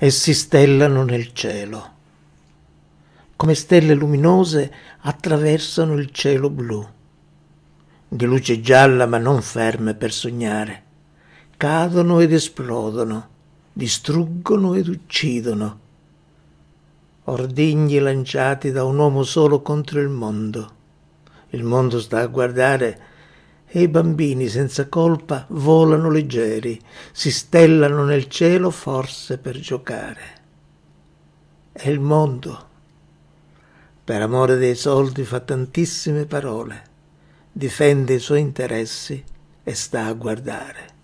e si stellano nel cielo. Come stelle luminose attraversano il cielo blu, di luce gialla ma non ferme per sognare. Cadono ed esplodono, distruggono ed uccidono. Ordigni lanciati da un uomo solo contro il mondo. Il mondo sta a guardare e i bambini senza colpa volano leggeri, si stellano nel cielo forse per giocare. È il mondo. Per amore dei soldi fa tantissime parole, difende i suoi interessi e sta a guardare.